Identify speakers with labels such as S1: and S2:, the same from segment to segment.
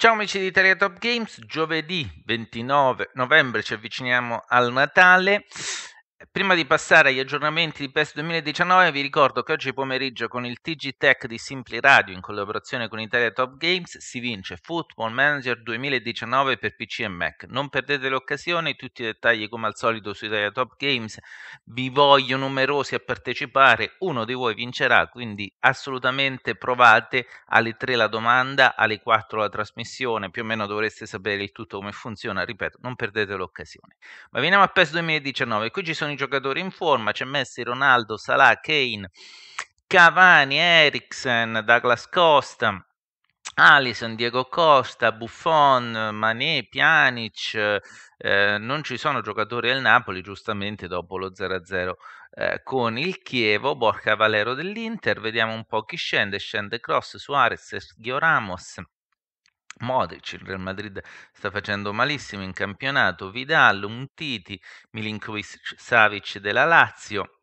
S1: Ciao amici di Italia Top Games, giovedì 29 novembre ci avviciniamo al Natale Prima di passare agli aggiornamenti di PES 2019 vi ricordo che oggi pomeriggio con il TG Tech di Simpli Radio in collaborazione con Italia Top Games si vince Football Manager 2019 per PC e Mac. Non perdete l'occasione, tutti i dettagli come al solito su Italia Top Games. Vi voglio numerosi a partecipare, uno di voi vincerà, quindi assolutamente provate alle 3 la domanda, alle 4 la trasmissione, più o meno dovreste sapere il tutto come funziona, ripeto, non perdete l'occasione. Ma veniamo a PES 2019, qui ci sono sono i giocatori in forma, c'è Messi, Ronaldo, Salah, Kane, Cavani, Eriksen, Douglas Costa, Alison, Diego Costa, Buffon, Mané, Pjanic, eh, non ci sono giocatori del Napoli giustamente dopo lo 0-0 eh, con il Chievo, Borca Valero dell'Inter, vediamo un po' chi scende, scende Cross, Suarez, Ghioramos. Ramos, Modric, il Real Madrid sta facendo malissimo in campionato, Vidal, Untiti, Milinkovic, Savic della Lazio,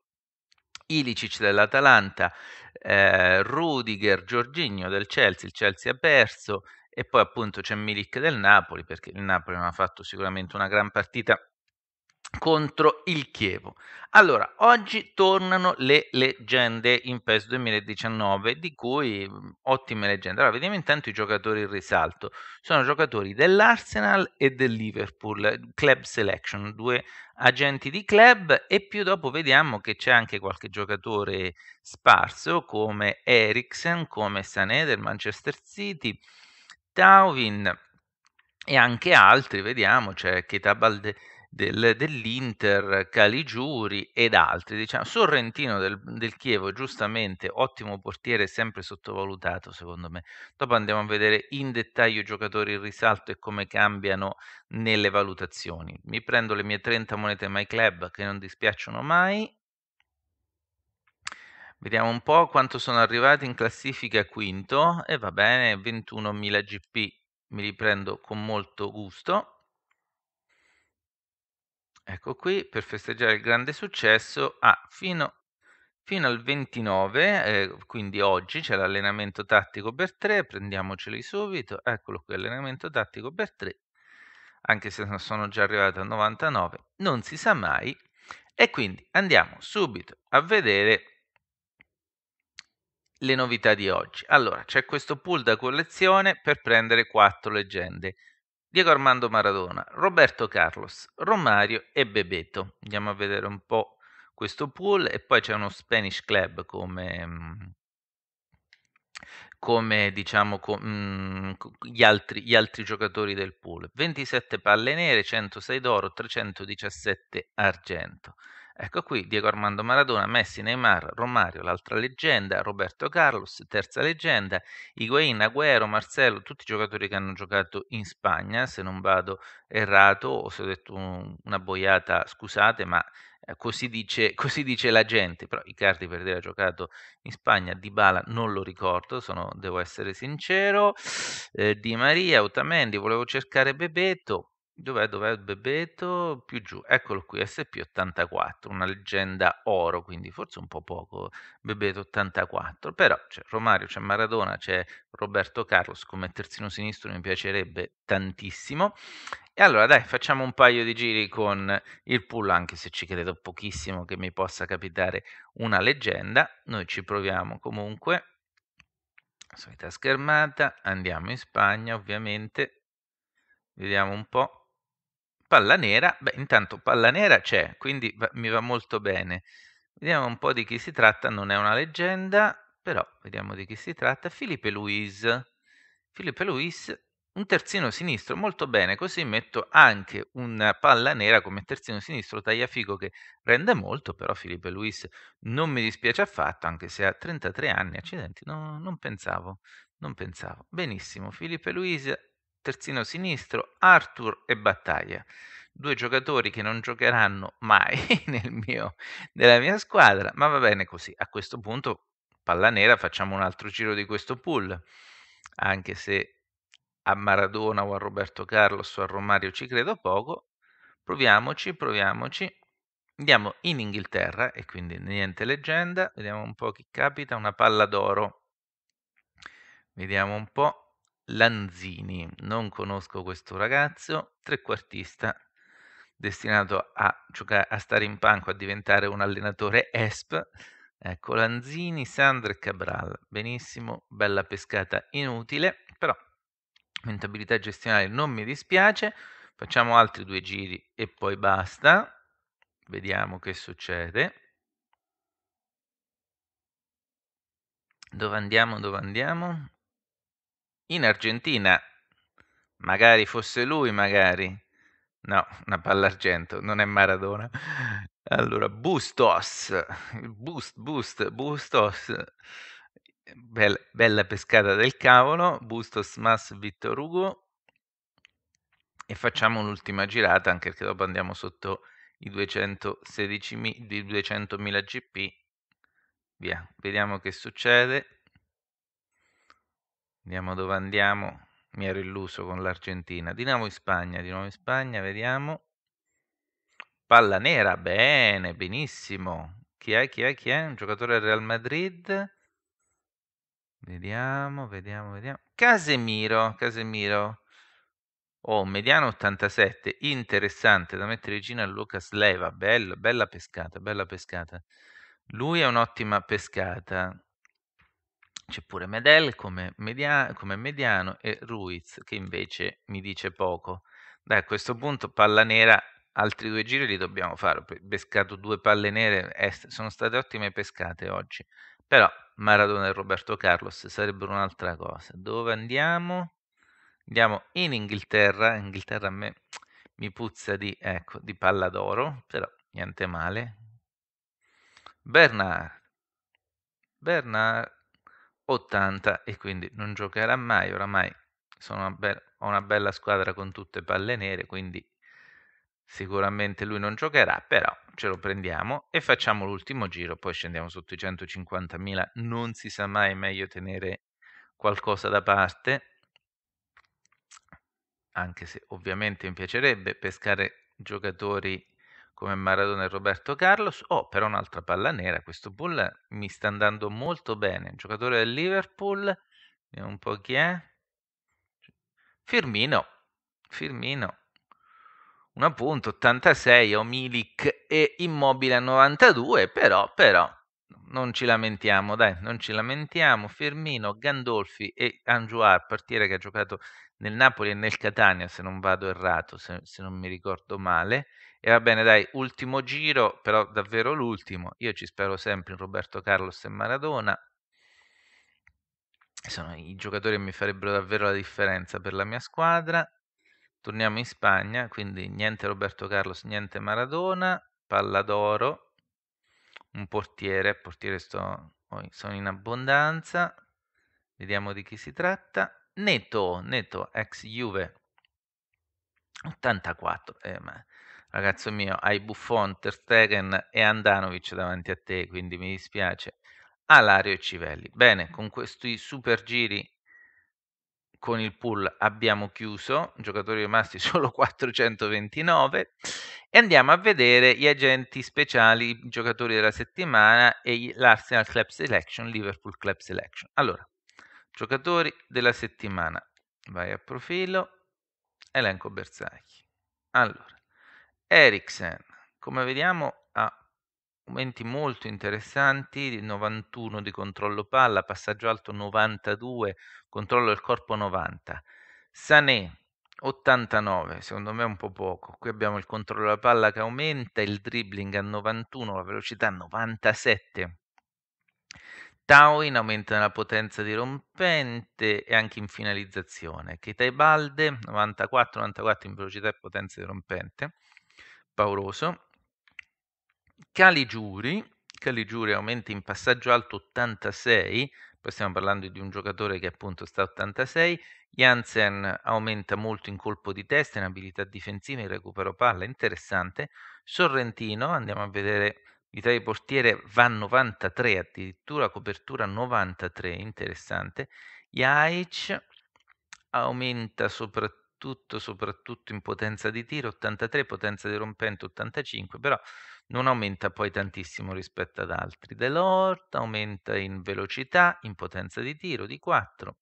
S1: Ilicic dell'Atalanta, eh, Rudiger, Giorginio del Chelsea, il Chelsea ha perso e poi appunto c'è Milik del Napoli perché il Napoli non ha fatto sicuramente una gran partita contro il Chievo. Allora, oggi tornano le leggende in PES 2019, di cui mm, ottime leggende. Allora, vediamo intanto i giocatori in risalto. Sono giocatori dell'Arsenal e del Liverpool, Club Selection, due agenti di club e più dopo vediamo che c'è anche qualche giocatore sparso come Eriksen, come Sané del Manchester City, Tauvin e anche altri, vediamo, c'è Keita Balde del, dell'Inter, Caligiuri ed altri. Diciamo, Sorrentino del, del, Chievo, giustamente, ottimo portiere, sempre sottovalutato secondo me. Dopo andiamo a vedere in dettaglio i giocatori in risalto e come cambiano nelle valutazioni. Mi prendo le mie 30 monete MyClub che non dispiacciono mai. Vediamo un po' quanto sono arrivati in classifica quinto e va bene, 21.000 GP, mi riprendo con molto gusto. Ecco qui, per festeggiare il grande successo, ha ah, fino, fino al 29, eh, quindi oggi c'è l'allenamento tattico per 3, prendiamoceli subito, eccolo qui, allenamento tattico per 3, anche se sono già arrivato a 99, non si sa mai, e quindi andiamo subito a vedere le novità di oggi. Allora, c'è questo pool da collezione per prendere 4 leggende. Diego Armando Maradona, Roberto Carlos, Romario e Bebeto. Andiamo a vedere un po' questo pool e poi c'è uno Spanish Club come, mm, come diciamo mm, gli, altri, gli altri giocatori del pool. 27 palle nere, 106 d'oro, 317 argento. Ecco qui Diego Armando Maradona, Messi, Neymar, Romario, l'altra leggenda, Roberto Carlos, terza leggenda, Higuain, Agüero, Marcello, tutti i giocatori che hanno giocato in Spagna, se non vado errato o se ho detto un, una boiata scusate, ma eh, Così dice, così dice, la gente, però Icardi per dire ha giocato in Spagna, Di Bala non lo ricordo, sono, devo essere sincero, eh, Di Maria, Otamendi, volevo cercare Bebeto, Dov'è, dov'è Bebeto? Più giù, eccolo qui, SP84, una leggenda oro, quindi forse un po' poco, Bebeto 84, però c'è Romario, c'è Maradona, c'è Roberto Carlos, come terzino sinistro mi piacerebbe tantissimo. E allora dai, facciamo un paio di giri con il pull, anche se ci credo pochissimo che mi possa capitare una leggenda, noi ci proviamo comunque. Solita schermata, andiamo in Spagna ovviamente, vediamo un po'. Palla nera, beh, intanto palla nera c'è, quindi va- mi va molto bene. Vediamo un po' di chi si tratta, non è una leggenda, però vediamo di chi si tratta. Filipe Luis. Filipe Luis, un terzino sinistro, molto bene, così metto anche una palla nera come terzino sinistro tagliafico che rende molto, però Filipe Luis non mi dispiace affatto, anche se ha 33 anni, accidenti, no, non pensavo, non pensavo. Benissimo, Filipe Luis terzino sinistro Arthur e Battaglia, due giocatori che non giocheranno mai mio, nella mia squadra, ma va bene così. A questo punto, palla nera, facciamo un altro giro di questo pool, anche se a Maradona o a Roberto Carlos o a Romario ci credo poco, proviamoci, proviamoci. Andiamo in Inghilterra e quindi niente leggenda, vediamo un po' chi capita, una palla d'oro. Vediamo un po'. Lanzini, non conosco questo ragazzo, trequartista destinato a, giocare, a stare in panco, a diventare un allenatore ESP. Ecco, Lanzini, Sandra e Cabral. Benissimo, bella pescata inutile, però mentabilità gestionale non mi dispiace. Facciamo altri due giri e poi basta. Vediamo che succede. Dove andiamo? Dove andiamo? in Argentina. Magari fosse lui, magari. No, una palla argento, non è Maradona. Allora, Bustos, Boost, Boost, Bustos, bella, bella pescata del cavolo, Bustos Mas Vittor Hugo. E facciamo un'ultima girata, anche perché dopo andiamo sotto i 216.000 200 GP. Via, vediamo che succede. Andiamo dove andiamo. Mi ero illuso con l'Argentina. Di nuovo in Spagna, di nuovo in Spagna, vediamo. Palla nera, bene, benissimo. Chi è, chi è, chi è? Un giocatore del Real Madrid. Vediamo, vediamo, vediamo. Casemiro, Casemiro. Oh, mediano 87, interessante da mettere vicino a Lucas Leva, bello, bella pescata, bella pescata. Lui è un'ottima pescata c'è pure Medel come, media- come, mediano e Ruiz che invece mi dice poco. Dai, a questo punto palla nera, altri due giri li dobbiamo fare. Ho pescato due palle nere, sono state ottime pescate oggi. Però Maradona e Roberto Carlos sarebbero un'altra cosa. Dove andiamo? Andiamo in Inghilterra. Inghilterra a me mi puzza di, ecco, di palla d'oro, però niente male. Bernard. Bernard 80 e quindi non giocherà mai, oramai sono una be- ho una bella squadra con tutte palle nere, quindi sicuramente lui non giocherà, però ce lo prendiamo e facciamo l'ultimo giro, poi scendiamo sotto i 150.000, non si sa mai, meglio tenere qualcosa da parte, anche se ovviamente mi piacerebbe pescare giocatori come Maradona e Roberto Carlos o oh, però un'altra palla nera questo Bull mi sta andando molto bene un giocatore del Liverpool vediamo un po' chi è Firmino Firmino un punto 86 o Milik e Immobile a 92 però però non ci lamentiamo dai non ci lamentiamo Firmino Gandolfi e Anjuar portiere che ha giocato nel Napoli e nel Catania se non vado errato se, se non mi ricordo male e va bene, dai, ultimo giro, però davvero l'ultimo. Io ci spero sempre in Roberto Carlos e Maradona. Sono i giocatori che mi farebbero davvero la differenza per la mia squadra. Torniamo in Spagna, quindi niente Roberto Carlos, niente Maradona, palla d'oro, un portiere, portiere sto, oh, sono in abbondanza, vediamo di chi si tratta. Neto, Neto, ex Juve, 84, eh, ma ragazzo mio, hai Buffon, Ter Stegen e Andanovic davanti a te, quindi mi dispiace. Alario e Civelli. Bene, con questi super giri con il pool abbiamo chiuso, giocatori rimasti solo 429 e andiamo a vedere gli agenti speciali, i giocatori della settimana e l'Arsenal Club Selection, Liverpool Club Selection. Allora, giocatori della settimana, vai a profilo, elenco Bersaghi. Allora, Ericsson, come vediamo, ha momenti molto interessanti, 91 di controllo palla, passaggio alto 92, controllo del corpo 90. Sané 89, secondo me è un po' poco. Qui abbiamo il controllo della palla che aumenta, il dribbling a 91, la velocità a 97. Tawin aumenta nella potenza di rompente e anche in finalizzazione. Keita Balde 94-94 in velocità e potenza di rompente pauroso. Caligiuri, Caligiuri aumenta in passaggio alto 86, poi stiamo parlando di un giocatore che appunto sta a 86, Jansen aumenta molto in colpo di testa, in abilità difensiva, in recupero palla, interessante. Sorrentino, andiamo a vedere i tre portiere va a 93 addirittura, copertura 93, interessante. Jaic aumenta soprattutto soprattutto, soprattutto in potenza di tiro, 83, potenza di rompente 85, però non aumenta poi tantissimo rispetto ad altri. Delort aumenta in velocità, in potenza di tiro di 4,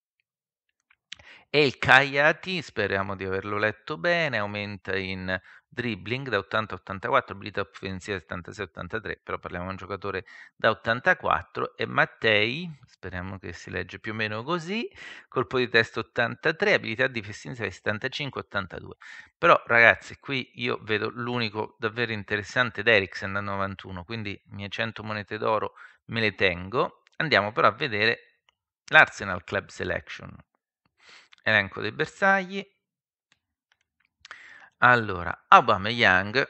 S1: e il Kayati, speriamo di averlo letto bene, aumenta in dribbling da 80-84, a abilità offensiva 76-83, però parliamo di un giocatore da 84 e Mattei, speriamo che si legge più o meno così, colpo di testa 83, abilità difensiva 75-82. Però ragazzi, qui io vedo l'unico davvero interessante Deriksen da 91, quindi mie 100 monete d'oro me le tengo. Andiamo però a vedere l'Arsenal Club Selection elenco dei bersagli. Allora, Aubameyang,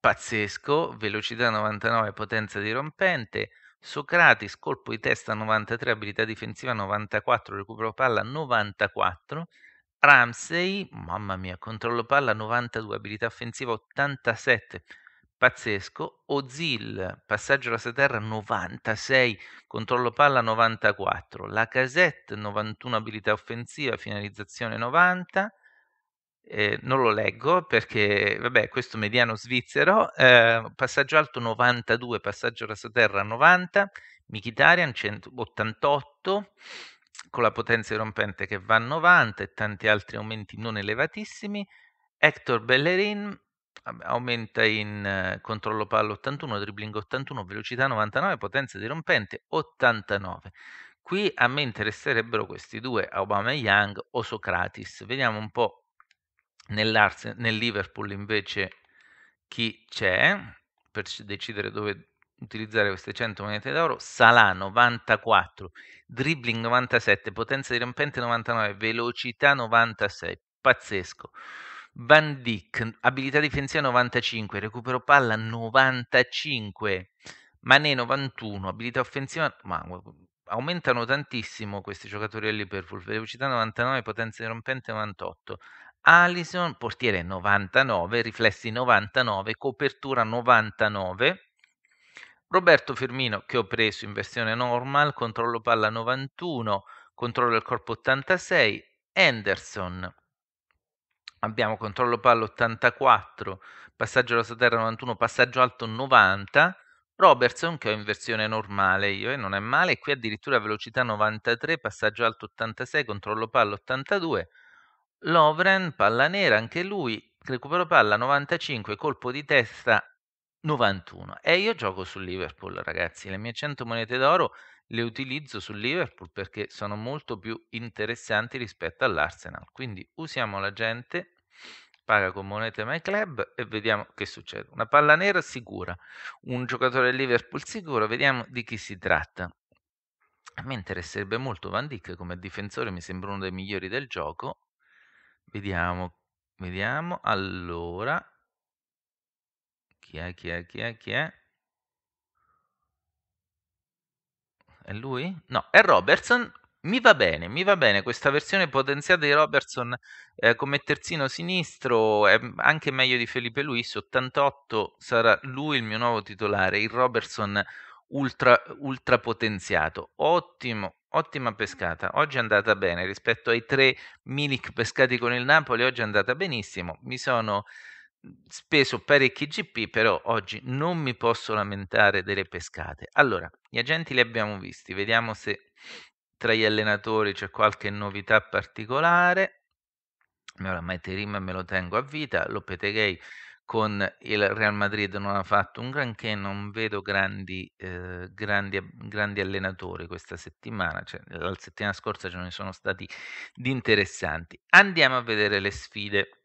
S1: pazzesco, velocità 99, potenza dirompente, Socrates, colpo di testa 93, abilità difensiva 94, recupero palla 94, Ramsey, mamma mia, controllo palla 92, abilità offensiva 87, pazzesco, Ozil, passaggio alla terra 96, controllo palla 94, Lacazette 91 abilità offensiva, finalizzazione 90. Eh, non lo leggo perché, vabbè, questo mediano svizzero, eh, passaggio alto 92, passaggio alla rasoterra 90, Michitarian 188, con la potenza irrompente che va a 90 e tanti altri aumenti non elevatissimi, Hector Bellerin aumenta in eh, controllo palla 81, dribbling 81, velocità 99, potenza dirompente 89. Qui a me interesserebbero questi due, Obama e Young o Socratis. Vediamo un po' nel Liverpool invece chi c'è per decidere dove utilizzare queste 100 monete d'oro. Salà 94, dribbling 97, potenza di rompente 99, velocità 96. Pazzesco. Van Dijk, abilità difensiva 95, recupero palla 95, Mané 91, abilità offensiva, ma aumentano tantissimo questi giocatori al Liverpool, velocità 99, potenza rompente 98. Alison, portiere 99, riflessi 99, copertura 99. Roberto Firmino che ho preso in versione normal, controllo palla 91, controllo del corpo 86, Henderson abbiamo controllo palla 84, passaggio alla terra 91, passaggio alto 90, Robertson che ho in versione normale io e non è male, qui addirittura velocità 93, passaggio alto 86, controllo palla 82, Lovren, palla nera anche lui, recupero palla 95, colpo di testa 91. E io gioco su Liverpool ragazzi, le mie 100 monete d'oro le utilizzo sul Liverpool perché sono molto più interessanti rispetto all'Arsenal. Quindi usiamo la gente, paga con monete My Club e vediamo che succede. Una palla nera sicura, un giocatore Liverpool sicuro, vediamo di chi si tratta. A me interesserebbe molto Van Dyck come difensore, mi sembra uno dei migliori del gioco. Vediamo, vediamo. Allora, chi è, chi è, chi è, chi è? È lui? No, è Robertson. Mi va bene, mi va bene questa versione potenziata di Robertson eh, come terzino sinistro, è anche meglio di Felipe Luis, 88 sarà lui il mio nuovo titolare, il Robertson ultra, ultra potenziato. Ottimo, ottima pescata. Oggi è andata bene rispetto ai tre Milik pescati con il Napoli, oggi è andata benissimo. Mi sono Mhmm, speso parecchi GP, però oggi non mi posso lamentare delle pescate. Allora, gli agenti li abbiamo visti, vediamo se tra gli allenatori c'è qualche novità particolare. Allora, Maeterim me lo tengo a vita, Lopeteghei con il Real Madrid non ha fatto un granché, non vedo grandi, eh, grandi, grandi allenatori questa settimana, cioè, la settimana scorsa ce ne sono stati di interessanti. Andiamo a vedere le sfide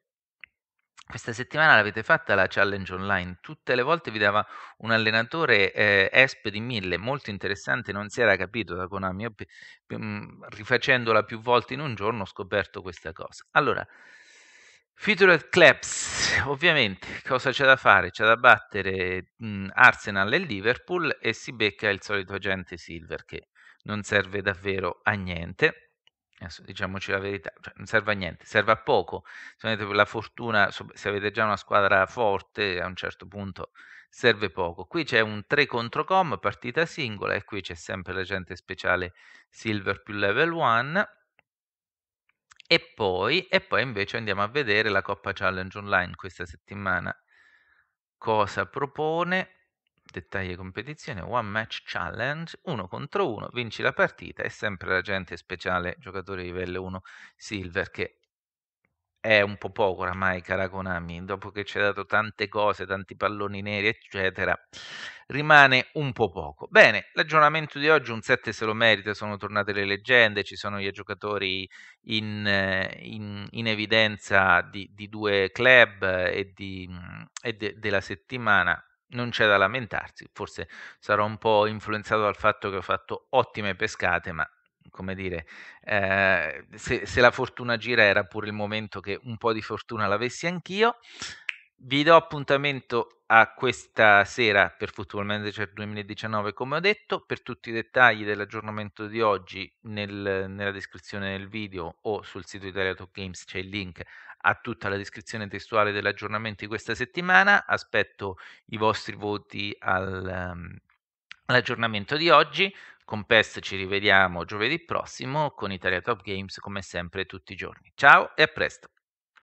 S1: questa settimana l'avete fatta la challenge online, tutte le volte vi dava un allenatore eh, ESP di 1000, molto interessante, non si era capito da Konami, Io, mh, mm, rifacendola più volte in un giorno ho scoperto questa cosa. Allora, Featured Claps, ovviamente, cosa c'è da fare? C'è da battere mh, mm, Arsenal e Liverpool e si becca il solito agente Silver che non serve davvero a niente diciamoci la verità, cioè, non serve a niente, serve a poco. Se avete la fortuna, se avete già una squadra forte, a un certo punto serve poco. Qui c'è un 3 contro com, partita singola, e qui c'è sempre l'agente speciale Silver più level 1. E poi, e poi invece andiamo a vedere la Coppa Challenge Online questa settimana. Cosa propone? dettagli di competizione, One Match Challenge, uno contro uno, vinci la partita e sempre l'agente speciale giocatore di livello 1 Silver che è un po' poco oramai Konami, dopo che ci ha dato tante cose, tanti palloni neri, eccetera, rimane un po' poco. Bene, l'aggiornamento di oggi un 7 se lo merita, sono tornate le leggende, ci sono i giocatori in, in, in evidenza di, di, due club e, di, e de, della settimana, non c'è da lamentarsi, forse sarò un po' influenzato dal fatto che ho fatto ottime pescate, ma come dire, eh, se, se, la fortuna gira era pure il momento che un po' di fortuna l'avessi anch'io vi do appuntamento a questa sera per Football Manager 2019, come ho detto. Per tutti i dettagli dell'aggiornamento di oggi, nel, nella descrizione del video o sul sito Italia Top Games c'è il link a tutta la descrizione testuale dell'aggiornamento di questa settimana. Aspetto i vostri voti al, um, all'aggiornamento di oggi. Con PES ci rivediamo giovedì prossimo con Italia Top Games come sempre tutti i giorni. Ciao e a presto!